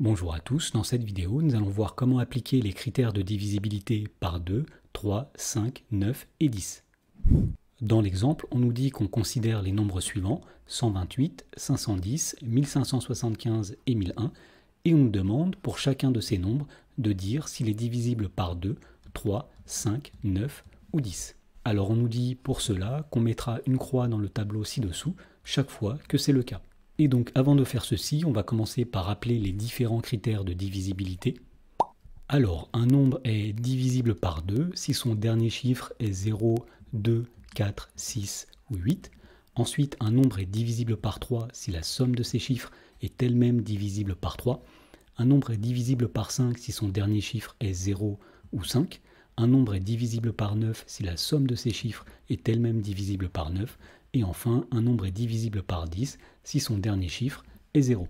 Bonjour à tous, dans cette vidéo nous allons voir comment appliquer les critères de divisibilité par 2, 3, 5, 9 et 10. Dans l'exemple, on nous dit qu'on considère les nombres suivants 128, 510, 1575 et 1001 et on nous demande pour chacun de ces nombres de dire s'il est divisible par 2, 3, 5, 9 ou 10. Alors on nous dit pour cela qu'on mettra une croix dans le tableau ci-dessous chaque fois que c'est le cas. Et donc avant de faire ceci, on va commencer par rappeler les différents critères de divisibilité. Alors, un nombre est divisible par 2 si son dernier chiffre est 0, 2, 4, 6 ou 8. Ensuite, un nombre est divisible par 3 si la somme de ces chiffres est elle-même divisible par 3. Un nombre est divisible par 5 si son dernier chiffre est 0 ou 5. Un nombre est divisible par 9 si la somme de ces chiffres est elle-même divisible par 9. Et enfin, un nombre est divisible par 10 si son dernier chiffre est 0.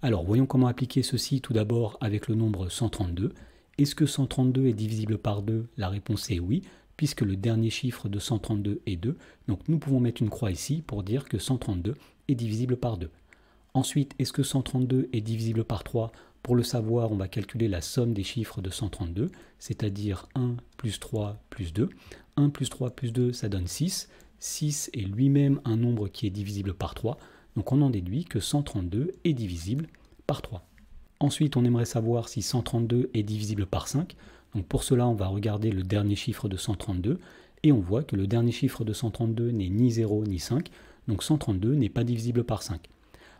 Alors voyons comment appliquer ceci tout d'abord avec le nombre 132. Est-ce que 132 est divisible par 2 La réponse est oui, puisque le dernier chiffre de 132 est 2. Donc nous pouvons mettre une croix ici pour dire que 132 est divisible par 2. Ensuite, est-ce que 132 est divisible par 3 Pour le savoir, on va calculer la somme des chiffres de 132, c'est-à-dire 1 plus 3 plus 2. 1 plus 3 plus 2, ça donne 6. 6 est lui-même un nombre qui est divisible par 3, donc on en déduit que 132 est divisible par 3. Ensuite, on aimerait savoir si 132 est divisible par 5, donc pour cela, on va regarder le dernier chiffre de 132, et on voit que le dernier chiffre de 132 n'est ni 0 ni 5, donc 132 n'est pas divisible par 5.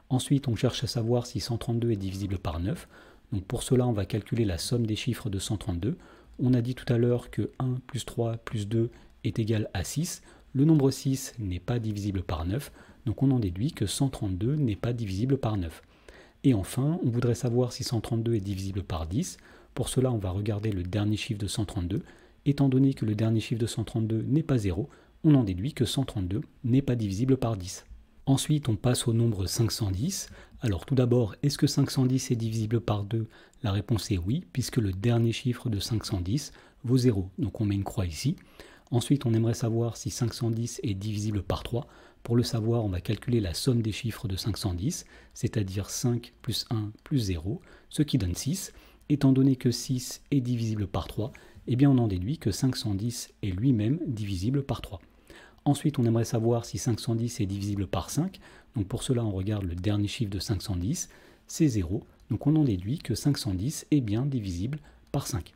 Ensuite, on cherche à savoir si 132 est divisible par 9, donc pour cela, on va calculer la somme des chiffres de 132. On a dit tout à l'heure que 1 plus 3 plus 2 est égal à 6, le nombre 6 n'est pas divisible par 9, donc on en déduit que 132 n'est pas divisible par 9. Et enfin, on voudrait savoir si 132 est divisible par 10. Pour cela, on va regarder le dernier chiffre de 132. Étant donné que le dernier chiffre de 132 n'est pas 0, on en déduit que 132 n'est pas divisible par 10. Ensuite, on passe au nombre 510. Alors tout d'abord, est-ce que 510 est divisible par 2 La réponse est oui, puisque le dernier chiffre de 510 vaut 0. Donc on met une croix ici. Ensuite, on aimerait savoir si 510 est divisible par 3. Pour le savoir, on va calculer la somme des chiffres de 510, c'est-à-dire 5 plus 1 plus 0, ce qui donne 6. Étant donné que 6 est divisible par 3, eh bien on en déduit que 510 est lui-même divisible par 3. Ensuite, on aimerait savoir si 510 est divisible par 5. Donc pour cela, on regarde le dernier chiffre de 510, c'est 0. Donc on en déduit que 510 est bien divisible par 5.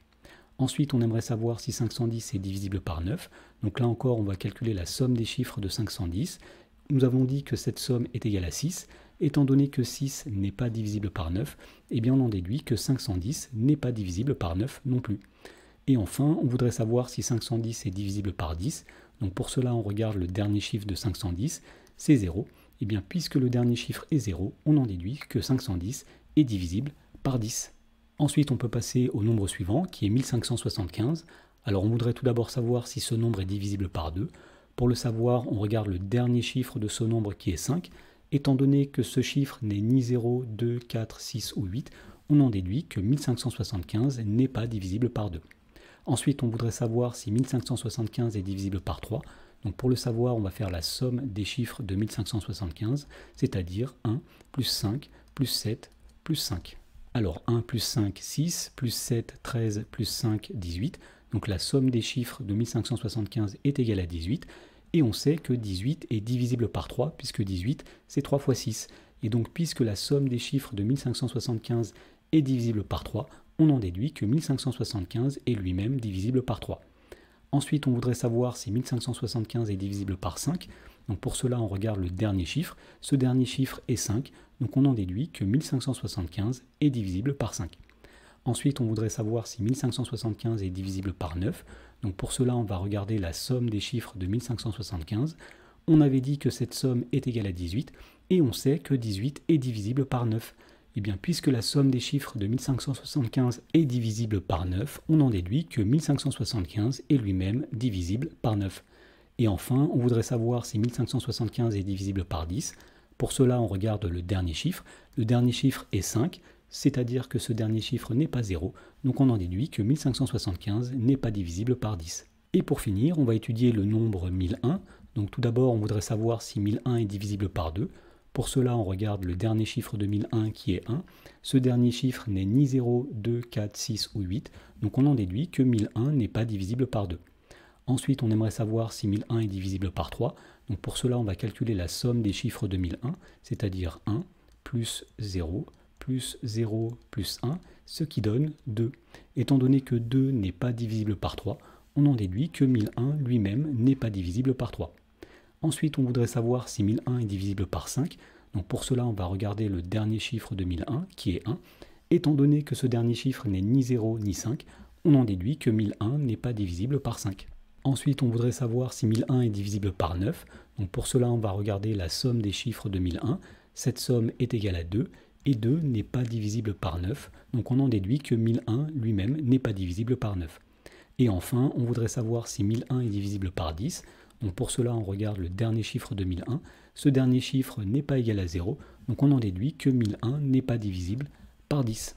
Ensuite, on aimerait savoir si 510 est divisible par 9. Donc là encore, on va calculer la somme des chiffres de 510. Nous avons dit que cette somme est égale à 6. Étant donné que 6 n'est pas divisible par 9, eh bien on en déduit que 510 n'est pas divisible par 9 non plus. Et enfin, on voudrait savoir si 510 est divisible par 10. Donc pour cela, on regarde le dernier chiffre de 510, c'est 0. Et eh bien puisque le dernier chiffre est 0, on en déduit que 510 est divisible par 10. Ensuite, on peut passer au nombre suivant, qui est 1575. Alors on voudrait tout d'abord savoir si ce nombre est divisible par 2. Pour le savoir, on regarde le dernier chiffre de ce nombre qui est 5. Étant donné que ce chiffre n'est ni 0, 2, 4, 6 ou 8, on en déduit que 1575 n'est pas divisible par 2. Ensuite, on voudrait savoir si 1575 est divisible par 3. Donc pour le savoir, on va faire la somme des chiffres de 1575, c'est-à-dire 1 plus 5 plus 7 plus 5. Alors 1 plus 5, 6, plus 7, 13, plus 5, 18. Donc la somme des chiffres de 1575 est égale à 18. Et on sait que 18 est divisible par 3, puisque 18, c'est 3 fois 6. Et donc puisque la somme des chiffres de 1575 est divisible par 3, on en déduit que 1575 est lui-même divisible par 3. Ensuite, on voudrait savoir si 1575 est divisible par 5. Donc pour cela, on regarde le dernier chiffre. Ce dernier chiffre est 5, donc on en déduit que 1575 est divisible par 5. Ensuite, on voudrait savoir si 1575 est divisible par 9. Donc pour cela, on va regarder la somme des chiffres de 1575. On avait dit que cette somme est égale à 18, et on sait que 18 est divisible par 9. Eh puisque la somme des chiffres de 1575 est divisible par 9, on en déduit que 1575 est lui-même divisible par 9. Et enfin, on voudrait savoir si 1575 est divisible par 10. Pour cela, on regarde le dernier chiffre. Le dernier chiffre est 5, c'est-à-dire que ce dernier chiffre n'est pas 0, donc on en déduit que 1575 n'est pas divisible par 10. Et pour finir, on va étudier le nombre 1001. Donc tout d'abord, on voudrait savoir si 1001 est divisible par 2. Pour cela, on regarde le dernier chiffre de 1001 qui est 1. Ce dernier chiffre n'est ni 0, 2, 4, 6 ou 8, donc on en déduit que 1001 n'est pas divisible par 2. Ensuite, on aimerait savoir si 1001 est divisible par 3, donc pour cela, on va calculer la somme des chiffres de 1001, c'est-à-dire 1 plus 0 plus 0 plus 1, ce qui donne 2. Étant donné que 2 n'est pas divisible par 3, on en déduit que 1001 lui-même n'est pas divisible par 3. Ensuite, on voudrait savoir si 1001 est divisible par 5. Donc pour cela, on va regarder le dernier chiffre de 1001, qui est 1. Étant donné que ce dernier chiffre n'est ni 0 ni 5, on en déduit que 1001 n'est pas divisible par 5. Ensuite, on voudrait savoir si 1001 est divisible par 9. Donc pour cela, on va regarder la somme des chiffres de 1001. Cette somme est égale à 2, et 2 n'est pas divisible par 9. Donc on en déduit que 1001 lui-même n'est pas divisible par 9. Et enfin, on voudrait savoir si 1001 est divisible par 10 pour cela, on regarde le dernier chiffre de 1001. Ce dernier chiffre n'est pas égal à 0, donc on en déduit que 1001 n'est pas divisible par 10.